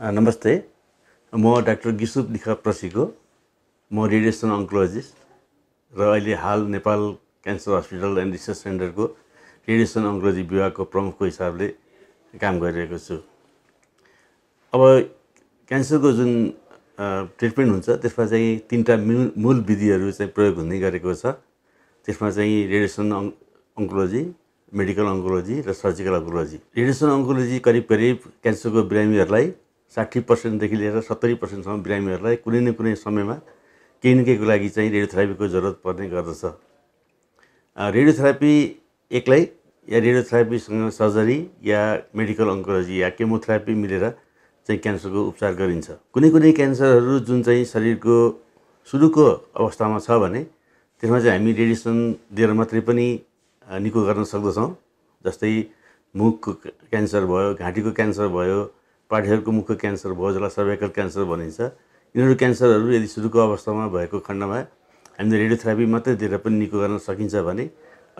नमस्ते म डाक्टर गिसुप लिखा प्रसीको म रेडिएसन अङ्कोलोजिस्ट र अहिले हाल Nepal cancer hospital and research सेन्टरको रेडिएसन अङ्कोलोजी विभागको प्रमुखको हिसाबले काम गरिरहेको छु अब क्यान्सरको जुन ट्रिटमेन्ट हुन्छ त्यसमा चाहिँ तिनवटा मूल मूल विधिहरू चाहिँ प्रयोग हुने गरेको छ त्यसमा चाहिँ रेडिएसन अङ अङ्कोलोजी मेडिकल अङ्कोलोजी र सर्जिकल अङ्कोलोजी रेडिएसन अङ्कोलोजी करिब करिब क्यान्सरको बिरामीहरूलाई साठी पर्सेन्टदेखि लिएर सत्तरी पर्सेन्टसम्म बिरामीहरूलाई कुनै न कुनै समयमा केही न केहीको लागि चाहिँ रेडियोथेरापीको जरुरत पर्ने गर्दछ रेडियोथेरापी एक्लै या रेडियोथेरापीसँग सर्जरी या मेडिकल अङ्कोलोजी या केमोथेरापी मिलेर चाहिँ क्यान्सरको उपचार गरिन्छ कुनै कुनै क्यान्सरहरू जुन चाहिँ शरीरको सुरुको अवस्थामा छ भने त्यसमा चाहिँ हामी रेडिएसन दिएर मात्रै पनि निको गर्न सक्दछौँ जस्तै मुखको क्यान्सर भयो घाँटीको क्यान्सर भयो पार्टीहरूको मुख्य क्यान्सर भयो जसलाई सर्भाइकल क्यान्सर भनिन्छ यिनीहरू क्यान्सरहरू यदि सुरुको अवस्थामा भएको खण्डमा हामीले रेडियोथेरापी मात्रै दिएर पनि निको गर्न सकिन्छ भने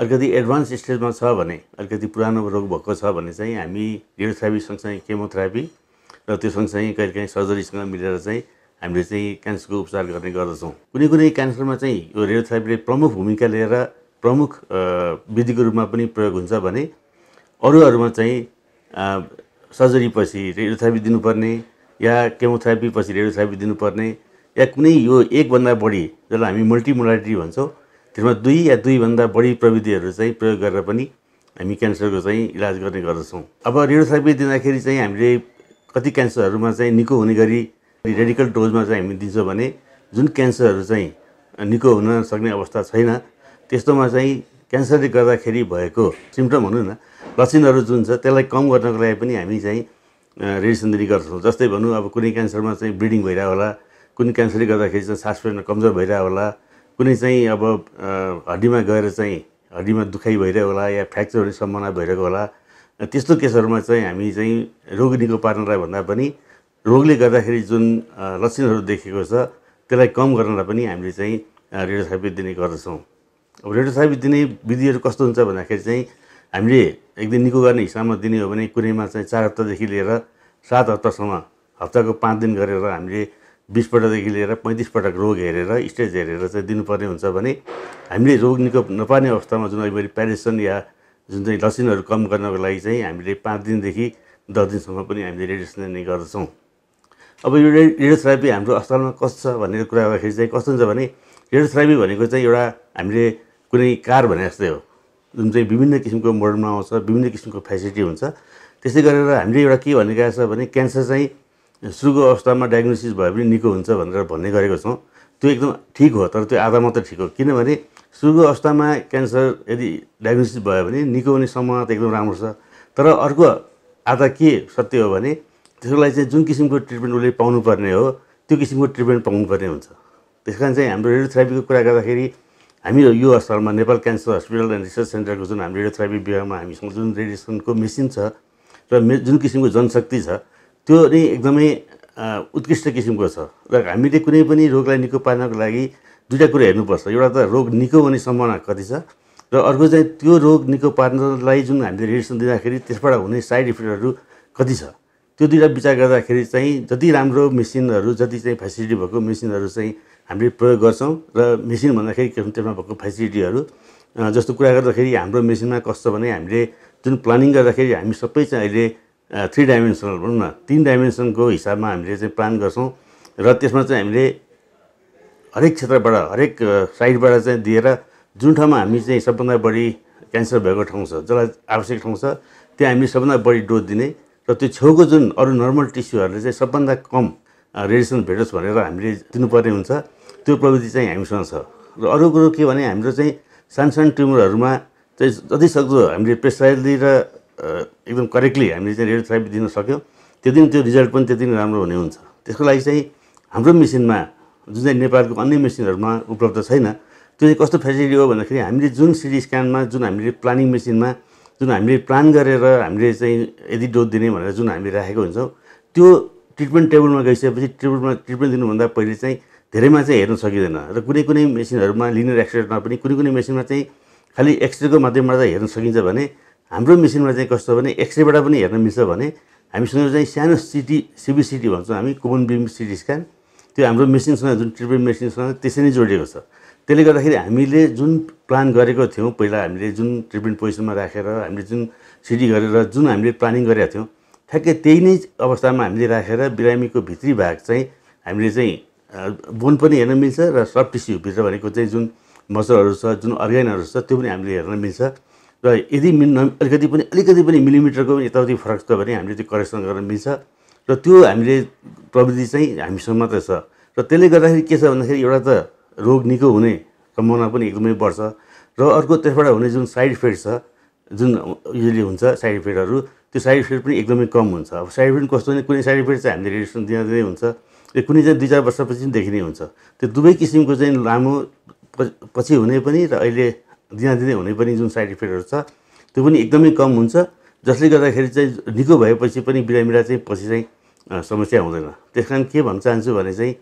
अलिकति एडभान्स स्टेजमा छ भने अलिकति पुरानो रोग भएको छ भने चाहिँ हामी रेडियोथेरापी सँगसँगै केमोथेरापी र त्यो सँगसँगै कहिले काहीँ सर्जरीसँग मिलेर चाहिँ हामीले चाहिँ क्यान्सरको उपचार गर्ने गर्दछौँ कुनै कुनै क्यान्सरमा चाहिँ यो रेडियोथेरापीले प्रमुख भूमिका लिएर प्रमुख विधिको रूपमा पनि प्रयोग हुन्छ भने अरूहरूमा चाहिँ सर्जरी पछि रेडियोथेरापी दिनुपर्ने या केमोथेरापी पछि रेडियोथेरापी दिनुपर्ने या कुनै यो एकभन्दा बढी जसलाई हामी मल्टिमोडालिटी भन्छौँ त्यसमा दुई या दुईभन्दा बढी प्रविधिहरू चाहिँ प्रयोग गरेर पनि हामी क्यान्सरको चाहिँ इलाज गर्ने गर्दछौँ अब रेडियोथेरापी दिँदाखेरि चाहिँ हामीले कति क्यान्सरहरूमा चाहिँ निको हुने गरी रेडिकल डोजमा चाहिँ हामी दिन्छौँ भने जुन क्यान्सरहरू चाहिँ निको हुन सक्ने अवस्था छैन त्यस्तोमा चाहिँ क्यान्सरले गर्दाखेरि भएको सिम्टम भनौँ न लक्षणहरू जुन छ त्यसलाई कम गर्नको लागि पनि हामी चाहिँ रेडिसन दिने गर्छौँ जस्तै भनौँ अब कुनै क्यान्सरमा चाहिँ ब्लिडिङ भइरहेको होला कुनै क्यान्सरले गर्दाखेरि चाहिँ सास फेर्न कमजोर भइरहेको होला कुनै चाहिँ अब हड्डीमा गएर चाहिँ हड्डीमा दुखाइ भइरहेको होला या फ्र्याक्चर हुने सम्भावना भइरहेको होला त्यस्तो केसहरूमा चाहिँ हामी चाहिँ रोग निको पार्नलाई भन्दा पनि रोगले गर्दाखेरि जुन लक्षणहरू देखेको छ त्यसलाई कम गर्नलाई पनि हामीले चाहिँ रेडियोथेरापी दिने गर्दछौँ अब रेडियोथेरापी दिने विधिहरू कस्तो हुन्छ भन्दाखेरि चाहिँ हामीले एक दिन निको गर्ने हिसाबमा दिने हो भने कुनैमा चाहिँ चार हप्तादेखि लिएर सात हप्तासम्म हप्ताको पाँच दिन गरेर हामीले बिसपल्टदेखि लिएर पटक रोग हेरेर स्टेज हेरेर चाहिँ दिनुपर्ने हुन्छ भने हामीले रोग निको नपार्ने अवस्थामा जुन अहिले प्यारेसन या जुन चाहिँ लसिनहरू कम गर्नको लागि चाहिँ हामीले पाँच दिनदेखि दस दिनसम्म पनि हामीले रेडिएसन दिने गर्दछौँ अब यो रे रेडियोथेरापी हाम्रो अस्पतालमा कस्तो छ भनेर कुरा गर्दाखेरि चाहिँ कस्तो हुन्छ भने रेडियोथेरापी भनेको चाहिँ एउटा हामीले कुनै कार भने जस्तै हो जुन चाहिँ विभिन्न किसिमको मोडलमा आउँछ विभिन्न किसिमको फेसिलिटी हुन्छ त्यस्तै गरेर हामीले एउटा के भनेको छ भने क्यान्सर चाहिँ सुरुको अवस्थामा डायग्नोसिस भए पनि निको हुन्छ भनेर भन्ने गरेको छौँ त्यो एकदम ठिक हो तर त्यो आधा मात्र ठिक हो किनभने सुरुको अवस्थामा क्यान्सर यदि डायग्नोसिस भयो भने निको हुने सम्भावना त एकदम राम्रो छ तर अर्को आधा के सत्य हो भने त्यसको लागि चाहिँ जुन किसिमको ट्रिटमेन्ट उसले पाउनुपर्ने हो त्यो किसिमको ट्रिटमेन्ट पाउनुपर्ने हुन्छ त्यस कारण चाहिँ हाम्रो रेडियोथेरापीको कुरा गर्दाखेरि हामी यो अस्पतालमा Nepal cancer hospital and research सेन्टरको जुन हामी रेडियोथेरापी विभागमा हामीसँग जुन रेडिएसनको मेसिन छ र मे जुन किसिमको जनशक्ति छ त्यो नै एकदमै उत्कृष्ट किसिमको छ र हामीले कुनै पनि रोगलाई निको पार्नको लागि दुइटा कुरा हेर्नुपर्छ एउटा त रोग निको हुने सम्भावना कति छ र अर्को चाहिँ त्यो रोग निको पार्नलाई जुन हामीले रेडिएसन दिँदाखेरि त्यसबाट हुने साइड इफेक्टहरू कति छ त्यो दुइटा विचार गर्दाखेरि चाहिँ जति राम्रो मेसिनहरू जति चाहिँ फेसिलिटी भएको मेसिनहरू चाहिँ हामीले प्रयोग गर्छौँ र मेसिन भन्दाखेरि के त्यसमा भएको फेसिलिटीहरू जस्तो कुरा गर्दाखेरि हाम्रो मेसिनमा कस्तो भने हामीले जुन प्लानिङ गर्दाखेरि हामी सबै चाहिँ अहिले थ्री डाइमेन्सनल भनौँ न तिन डाइमेन्सनको हिसाबमा हामीले चाहिँ प्लान गर्छौँ र त्यसमा चाहिँ हामीले हरेक क्षेत्रबाट हरेक साइडबाट चाहिँ दिएर जुन ठाउँमा हामी चाहिँ सबभन्दा बढी क्यान्सर भएको ठाउँ छ जसलाई आवश्यक ठाउँ छ त्यहाँ हामीले सबभन्दा बढी डोज दिने र त्यो छेउको जुन अरू नर्मल टिस्युहरूले चाहिँ सबभन्दा कम रेडिसन भेटोस् भनेर हामीले दिनुपर्ने हुन्छ त्यो प्रविधि चाहिँ हामीसँग छ र अरू कुरो के भने हाम्रो चाहिँ सानसानो ट्युमरहरूमा चाहिँ जतिसक्दो हामीले प्रेसाइजली र एकदम करेक्टली हामीले चाहिँ रेडियोथेरापी दिन सक्यौँ त्यो दिन त्यो रिजल्ट पनि त्यति नै राम्रो हुने हुन्छ त्यसको लागि चाहिँ हाम्रो मेसिनमा जुन चाहिँ नेपालको अन्य मेसिनहरूमा उपलब्ध छैन त्यो चाहिँ कस्तो फेसिलिटी हो भन्दाखेरि हामीले जुन सिटी स्क्यानमा जुन हामीले प्लानिङ मेसिनमा जुन हामीले प्लान गरेर हामीले चाहिँ यदि डोज दिने भनेर जुन हामीले राखेको हुन्छौँ त्यो ट्रिटमेन्ट टेबलमा गइसकेपछि ट्रिटमेन्टमा ट्रिटमेन्ट दिनुभन्दा पहिले चाहिँ धेरैमा चाहिँ हेर्न सकिँदैन र कुनै कुनै मेसिनहरूमा लिनियर एक्सरेटमा पनि कुनै कुनै मेसिनमा चाहिँ खालि एक्सरेको माध्यमबाट हेर्न सकिन्छ भने हाम्रो मेसिनमा चाहिँ कस्तो भने एक्सरेबाट पनि हेर्न मिल्छ भने हामीसँग चाहिँ सानो सिटी सिबिसिटी भन्छौँ हामी कुमन बिम सिटी स्क्यान त्यो हाम्रो मेसिनसँग जुन ट्रिटमेन्ट मेसिनसँग त्यसरी नै जोडिएको छ त्यसले गर्दाखेरि हामीले जुन प्लान गरेको थियौँ पहिला हामीले जुन ट्रिटमेन्ट पोजिसनमा राखेर हामीले जुन सिटी गरेर जुन हामीले प्लानिङ गरेका थियौँ ठ्याक्कै त्यही नै अवस्थामा हामीले राखेर बिरामीको भित्री भाग चाहिँ हामीले चाहिँ बोन पनि हेर्न मिल्छ र सफ्ट टिस्युभित्र भनेको चाहिँ जुन मसलहरू छ जुन अर्ग्यानहरू छ त्यो पनि हामीले हेर्न मिल्छ र यदि मिल् अलिकति पनि अलिकति पनि मिलिमिटरको पनि यताउति फरक छ भने हामीले त्यो करेक्सन गर्न मिल्छ र त्यो हामीले प्रविधि चाहिँ हामीसँग मात्रै छ र त्यसले गर्दाखेरि के छ भन्दाखेरि एउटा त रोग निको हुने सम्भावना पनि एकदमै बढ्छ र अर्को त्यसबाट हुने जुन साइड इफेक्ट छ जुन युजली हुन्छ साइड इफेक्टहरू त्यो साइड इफेक्ट पनि एकदमै कम हुन्छ अब साइड इफेक्ट कस्तो भने कुनै साइड इफेक्ट चाहिँ हामीले दिँदा दिँदै हुन्छ यो कुनै चाहिँ दुई चार वर्षपछि पनि देखिने हुन्छ त्यो दुवै किसिमको चाहिँ लामो पछि हुने पनि र अहिले दिनादिनै हुने पनि जुन साइड इफेक्टहरू छ त्यो पनि एकदमै कम हुन्छ जसले गर्दाखेरि चाहिँ निको भएपछि पनि बिरामीलाई चाहिँ पछि चाहिँ समस्या हुँदैन त्यस कारण के भन्न चाहन्छु भने चाहिँ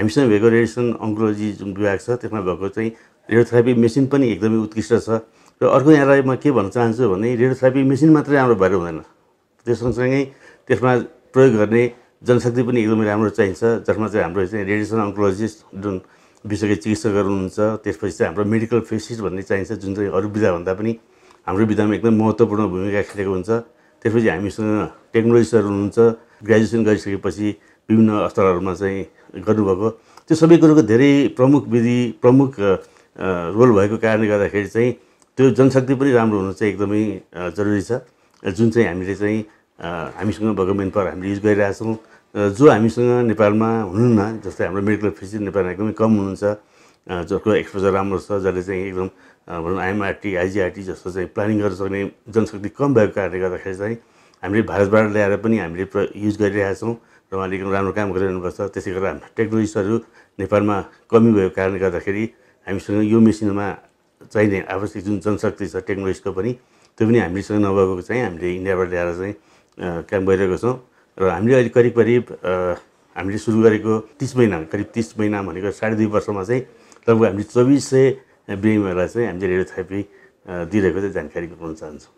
हामीसँग भएको रेडिसन अङ्कोलोजी जुन विभाग छ त्यसमा भएको चाहिँ रेडियोथेरापी मेसिन पनि एकदमै उत्कृष्ट छ र अर्को यहाँलाई म के भन्न चाहन्छु भने रेडियोथेरापी मेसिन मात्रै राम्रो भएर हुँदैन त्यो सँगसँगै त्यसमा प्रयोग गर्ने जनशक्ति पनि एकदमै राम्रो चाहिन्छ जसमा चाहिँ हाम्रो चाहिँ रेडिएसन अङ्कोलोजिस्ट जुन विषयका चिकित्सकहरू हुनुहुन्छ त्यसपछि चाहिँ हाम्रो मेडिकल फेसिस्ट भन्ने चाहिन्छ जुन चाहिँ अरू विधाभन्दा पनि हाम्रो विधामा एकदमै महत्त्वपूर्ण भूमिका खेलेको हुन्छ त्यसपछि हामीसँग टेक्नोलोजिस्टहरू हुनुहुन्छ ग्रेजुएसन गरिसकेपछि विभिन्न स्तरहरूमा चाहिँ गर्नुभएको त्यो सबै कुरोको धेरै प्रमुख विधि प्रमुख रोल भएको कारणले गर्दाखेरि चाहिँ त्यो जनशक्ति पनि राम्रो हुनु चाहिँ एकदमै जरुरी छ जुन चाहिँ हामीले चाहिँ हामीसँग भएको मेन पावर हामीले युज गरिरहेछौँ जो हामीसँग नेपालमा हुनुहुन्न जस्तै हाम्रो मेडिकल फिजिसियन नेपालमा एकदमै कम हुनुहुन्छ जसको एक्सपोजर राम्रो छ जसले चाहिँ एकदम भनौँ आइएमआरटी आइजिआरटी जस्तो चाहिँ प्लानिङ गर्न सक्ने जनशक्ति कम भएको कारणले गर्दाखेरि चाहिँ हामीले भारतबाट ल्याएर पनि हामीले युज गरिरहेका छौँ र उहाँले एकदम राम्रो काम गरिरहनुपर्छ त्यसै गरेर हाम्रो टेक्नोलोजिसहरू नेपालमा कमी भएको कारणले गर्दाखेरि हामीसँग यो मेसिनमा चाहिने आवश्यक जुन जनशक्ति छ टेक्नोलोजीको पनि त्यो पनि हामीसँग नभएको चाहिँ हामीले इन्डियाबाट ल्याएर चाहिँ काम गरिरहेको छौँ र हामीले अहिले करिब करिब हामीले सुरु गरेको तिस महिना करिब तिस महिना भनेको साढे दुई वर्षमा चाहिँ लगभग हामीले चौबिस सय बिरामीहरूलाई चाहिँ हामीले रेडियोथेरापी दिइरहेको चाहिँ जानकारी गराउन चाहन्छौँ